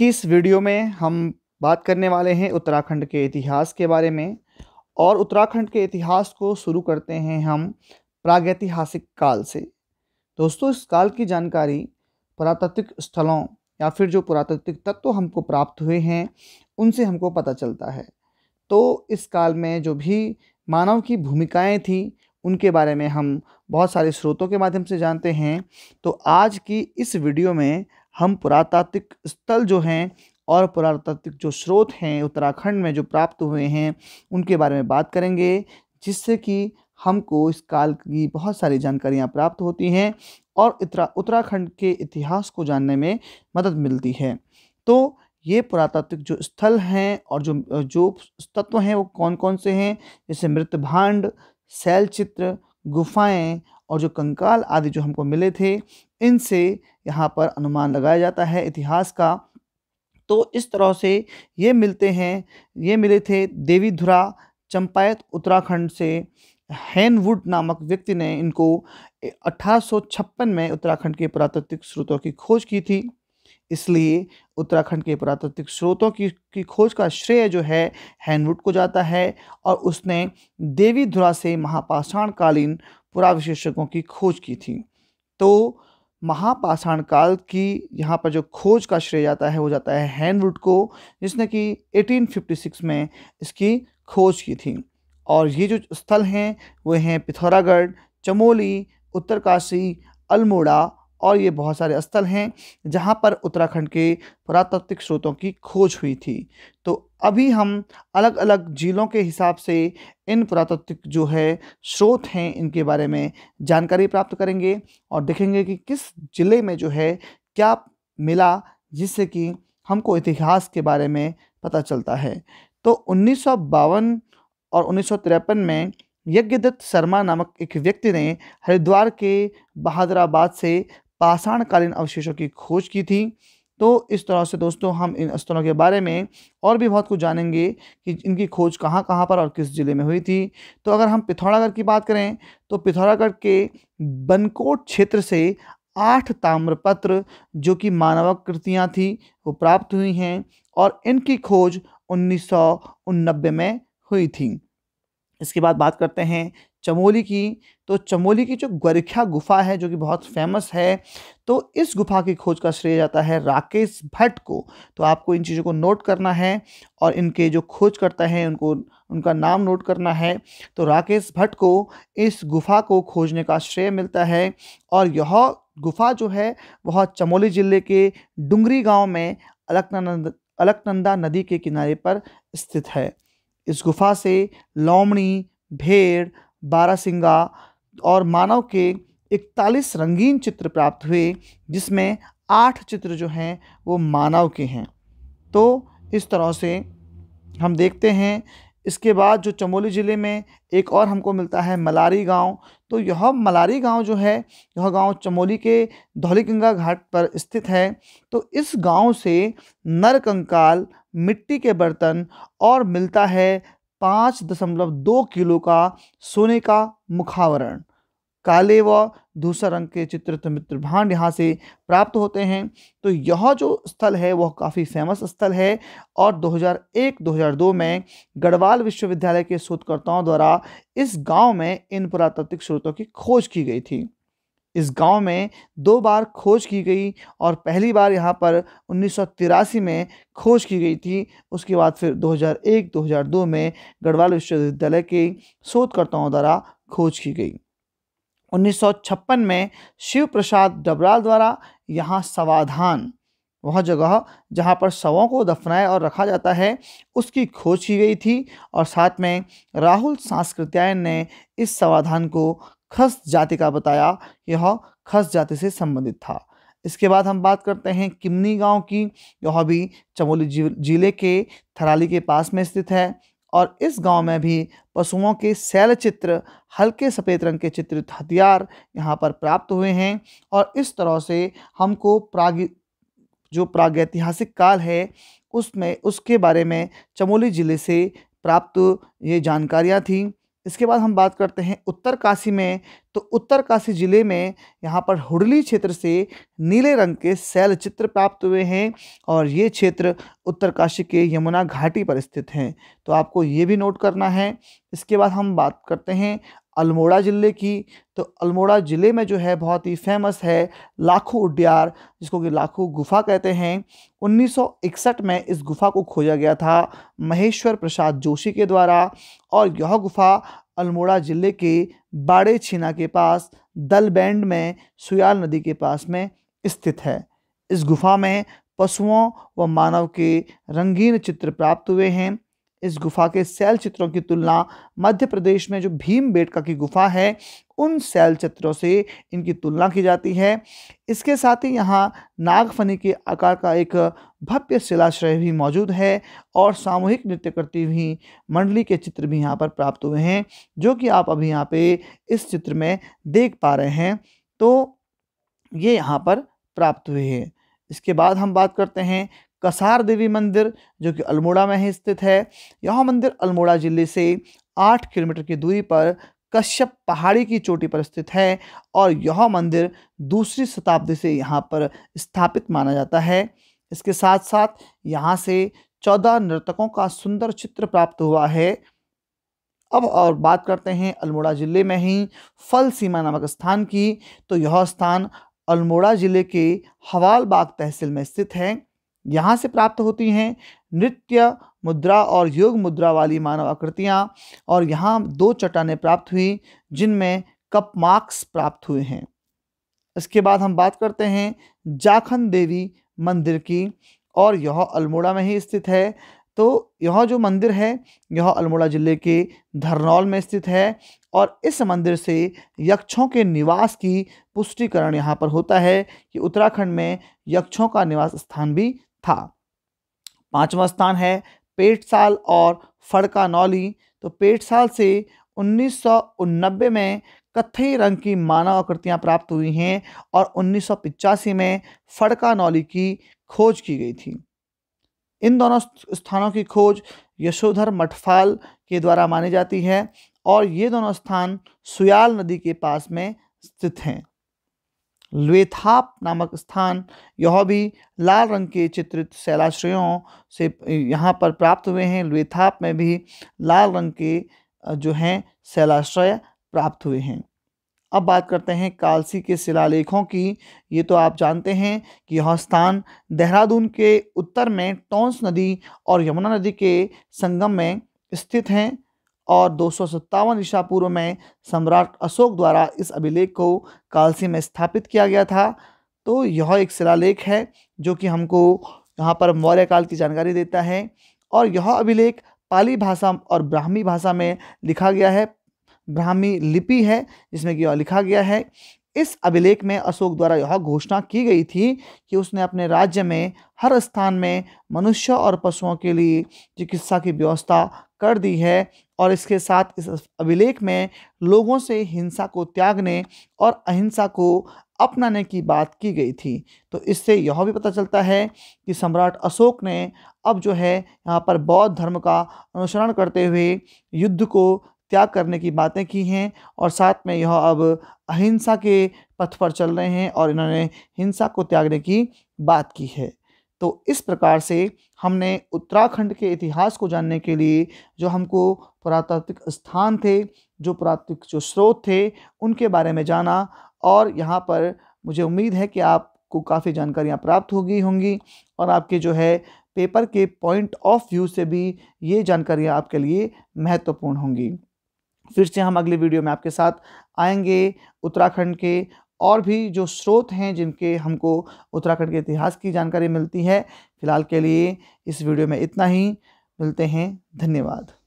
की इस वीडियो में हम बात करने वाले हैं उत्तराखंड के इतिहास के बारे में और उत्तराखंड के इतिहास को शुरू करते हैं हम प्रागैतिहासिक काल से दोस्तों इस काल की जानकारी पुरातत्विक स्थलों या फिर जो पुरातत्विक तत्व हमको प्राप्त हुए हैं उनसे हमको पता चलता है तो इस काल में जो भी मानव की भूमिकाएं थीं उनके बारे में हम बहुत सारे स्रोतों के माध्यम से जानते हैं तो आज की इस वीडियो में हम पुरातात्विक स्थल जो हैं और पुरातात्विक जो स्रोत हैं उत्तराखंड में जो प्राप्त हुए हैं उनके बारे में बात करेंगे जिससे कि हमको इस काल की बहुत सारी जानकारियाँ प्राप्त होती हैं और इतरा उत्तराखंड के इतिहास को जानने में मदद मिलती है तो ये पुरातात्विक जो स्थल हैं और जो जो तत्व हैं वो कौन कौन से हैं जैसे मृत भांड शैल चित्र गुफाएँ और जो कंकाल आदि जो हमको मिले थे इनसे यहाँ पर अनुमान लगाया जाता है इतिहास का तो इस तरह से ये मिलते हैं ये मिले थे देवी धुरा चंपायत उत्तराखंड से हैनवुड नामक व्यक्ति ने इनको 1856 में उत्तराखंड के पुरातत्विक स्रोतों की खोज की थी इसलिए उत्तराखंड के पुरातत्विक स्रोतों की की खोज का श्रेय जो है हैनवुड को जाता है और उसने देवी धुरा से महापाषाणकालीन पुराविशेषज्ञों की खोज की थी तो महापाषाण काल की यहाँ पर जो खोज का श्रेय जाता है वो जाता है हैंडवुड को जिसने कि 1856 में इसकी खोज की थी और ये जो स्थल हैं वो हैं पिथौरागढ़ चमोली उत्तरकाशी अल्मोड़ा और ये बहुत सारे स्थल हैं जहाँ पर उत्तराखंड के पुरातात्विक स्रोतों की खोज हुई थी तो अभी हम अलग अलग जिलों के हिसाब से इन पुरातत्विक जो है स्रोत हैं इनके बारे में जानकारी प्राप्त करेंगे और देखेंगे कि किस ज़िले में जो है क्या मिला जिससे कि हमको इतिहास के बारे में पता चलता है तो उन्नीस और उन्नीस में यज्ञदत्त शर्मा नामक एक व्यक्ति ने हरिद्वार के बहादुराबाद से पाषाणकालीन अवशेषों की खोज की थी तो इस तरह से दोस्तों हम इन स्थलों के बारे में और भी बहुत कुछ जानेंगे कि इनकी खोज कहाँ कहाँ पर और किस ज़िले में हुई थी तो अगर हम पिथौरागढ़ की बात करें तो पिथौरागढ़ के बनकोट क्षेत्र से आठ ताम्रपत्र जो कि कृतियाँ थी वो प्राप्त हुई हैं और इनकी खोज उन्नीस में हुई थी इसके बाद बात करते हैं चमोली की तो चमोली की जो गोरख्या गुफा है जो कि बहुत फेमस है तो इस गुफा की खोज का श्रेय जाता है राकेश भट्ट को तो आपको इन चीज़ों को नोट करना है और इनके जो खोज करता है उनको उनका नाम नोट करना है तो राकेश भट्ट को इस गुफा को खोजने का श्रेय मिलता है और यह गुफा जो है वह चमोली ज़िले के डुंगरी गाँव में अलकनंद अलकनंदा नदी के किनारे पर स्थित है इस गुफा से लोमड़ी भेड़ बारह सिंगा और मानव के इकतालीस रंगीन चित्र प्राप्त हुए जिसमें आठ चित्र जो हैं वो मानव के हैं तो इस तरह से हम देखते हैं इसके बाद जो चमोली ज़िले में एक और हमको मिलता है मलारी गांव तो यह मलारी गांव जो है यह गांव चमोली के धौलीगंगा घाट पर स्थित है तो इस गांव से नरकंकाल मिट्टी के बर्तन और मिलता है पाँच दशमलव दो किलो का सोने का मुखावरण काले व दूसरा रंग के चित्रित मित्र भांड यहाँ से प्राप्त होते हैं तो यह जो स्थल है वह काफ़ी फेमस स्थल है और 2001-2002 में गढ़वाल विश्वविद्यालय के शोधकर्ताओं द्वारा इस गांव में इन पुरातात्विक स्रोतों की खोज की गई थी इस गांव में दो बार खोज की गई और पहली बार यहाँ पर उन्नीस में खोज की गई थी उसके बाद फिर 2001-2002 में गढ़वाल विश्वविद्यालय के शोधकर्ताओं द्वारा खोज की गई 1956 में शिव प्रसाद डबराल द्वारा यहाँ सवाधान वह जगह जहाँ पर शवों को दफनाया और रखा जाता है उसकी खोज की गई थी और साथ में राहुल सांस्कृत्यायन ने इस समाधान को खस जाति का बताया यह खस जाति से संबंधित था इसके बाद हम बात करते हैं किमनी गांव की यह भी चमोली जिले के थराली के पास में स्थित है और इस गांव में भी पशुओं के शैल चित्र हल्के सफ़ेद रंग के चित्रित हथियार यहाँ पर प्राप्त हुए हैं और इस तरह से हमको प्राग जो प्रागैतिहासिक काल है उसमें उसके बारे में चमोली ज़िले से प्राप्त ये जानकारियाँ थीं इसके बाद हम बात करते हैं उत्तरकाशी में तो उत्तरकाशी ज़िले में यहाँ पर हुडली क्षेत्र से नीले रंग के शैल चित्र प्राप्त हुए हैं और ये क्षेत्र उत्तरकाशी के यमुना घाटी पर स्थित हैं तो आपको ये भी नोट करना है इसके बाद हम बात करते हैं अल्मोड़ा ज़िले की तो अल्मोड़ा ज़िले में जो है बहुत ही फेमस है लाखों उड्डियार जिसको कि लाखों गुफा कहते हैं 1961 में इस गुफा को खोजा गया था महेश्वर प्रसाद जोशी के द्वारा और यह गुफा अल्मोड़ा ज़िले के बाड़े छीना के पास दलबैंड में सुयाल नदी के पास में स्थित है इस गुफा में पशुओं व मानव के रंगीन चित्र प्राप्त हुए हैं इस गुफा के सैल चित्रों की तुलना मध्य प्रदेश में जो भीम बेटका की गुफा है उन सैल चित्रों से इनकी तुलना की जाती है इसके साथ ही यहाँ नागफनी के आकार का एक भव्य शिलाश्रय भी मौजूद है और सामूहिक नृत्य करती हुई मंडली के चित्र भी यहाँ पर प्राप्त हुए हैं जो कि आप अभी यहाँ पे इस चित्र में देख पा रहे हैं तो ये यहाँ पर प्राप्त हुए हैं इसके बाद हम बात करते हैं कसार देवी मंदिर जो कि अल्मोड़ा में ही स्थित है यह मंदिर अल्मोड़ा जिले से आठ किलोमीटर की दूरी पर कश्यप पहाड़ी की चोटी पर स्थित है और यह मंदिर दूसरी शताब्दी से यहाँ पर स्थापित माना जाता है इसके साथ साथ यहाँ से चौदह नर्तकों का सुंदर चित्र प्राप्त हुआ है अब और बात करते हैं अल्मोड़ा ज़िले में ही फल सीमा नामक स्थान की तो यह स्थान अल्मोड़ा ज़िले के हवालबाग तहसील में स्थित है यहाँ से प्राप्त होती हैं नृत्य मुद्रा और योग मुद्रा वाली मानव आकृतियाँ और यहाँ दो चट्टाने प्राप्त हुई जिनमें कप मार्क्स प्राप्त हुए हैं इसके बाद हम बात करते हैं जाखन देवी मंदिर की और यह अल्मोड़ा में ही स्थित है तो यह जो मंदिर है यह अल्मोड़ा ज़िले के धरनौल में स्थित है और इस मंदिर से यक्षों के निवास की पुष्टिकरण यहाँ पर होता है कि उत्तराखंड में यक्षों का निवास स्थान भी था पांचवा स्थान है पेटसाल और फड़कानौली तो पेटसाल से उन्नीस में कथई रंग की मानव आकृतियाँ प्राप्त हुई हैं और उन्नीस में फड़कानौली की खोज की गई थी इन दोनों स्थानों की खोज यशोधर मठफाल के द्वारा मानी जाती है और ये दोनों स्थान सुयाल नदी के पास में स्थित हैं लेथाप नामक स्थान यह भी लाल रंग के चित्रित शैलाश्रयों से यहाँ पर प्राप्त हुए हैं ल्वेथाप में भी लाल रंग के जो हैं शैलाश्रय प्राप्त हुए हैं अब बात करते हैं कालसी के शिलालेखों की ये तो आप जानते हैं कि यह स्थान देहरादून के उत्तर में टोंस नदी और यमुना नदी के संगम में स्थित हैं और दो सौ सत्तावन ईसा पूर्व में सम्राट अशोक द्वारा इस अभिलेख को कालसी में स्थापित किया गया था तो यह एक शिलालेख है जो कि हमको यहाँ पर मौर्य काल की जानकारी देता है और यह अभिलेख पाली भाषा और ब्राह्मी भाषा में लिखा गया है ब्राह्मी लिपि है जिसमें कि यह लिखा गया है इस अभिलेख में अशोक द्वारा यह घोषणा की गई थी कि उसने अपने राज्य में हर स्थान में मनुष्य और पशुओं के लिए चिकित्सा की व्यवस्था कर दी है और इसके साथ इस अभिलेख में लोगों से हिंसा को त्यागने और अहिंसा को अपनाने की बात की गई थी तो इससे यह भी पता चलता है कि सम्राट अशोक ने अब जो है यहाँ पर बौद्ध धर्म का अनुसरण करते हुए युद्ध को त्याग करने की बातें की हैं और साथ में यह अब अहिंसा के पथ पर चल रहे हैं और इन्होंने हिंसा को त्यागने की बात की है तो इस प्रकार से हमने उत्तराखंड के इतिहास को जानने के लिए जो हमको पुरातात्विक स्थान थे जो पुरातात्विक जो स्रोत थे उनके बारे में जाना और यहाँ पर मुझे उम्मीद है कि आपको काफ़ी जानकारियाँ प्राप्त हो गई होंगी और आपके जो है पेपर के पॉइंट ऑफ व्यू से भी ये जानकारियाँ आपके लिए महत्वपूर्ण होंगी फिर से हम अगले वीडियो में आपके साथ आएंगे उत्तराखंड के और भी जो स्रोत हैं जिनके हमको उत्तराखंड के इतिहास की जानकारी मिलती है फिलहाल के लिए इस वीडियो में इतना ही मिलते हैं धन्यवाद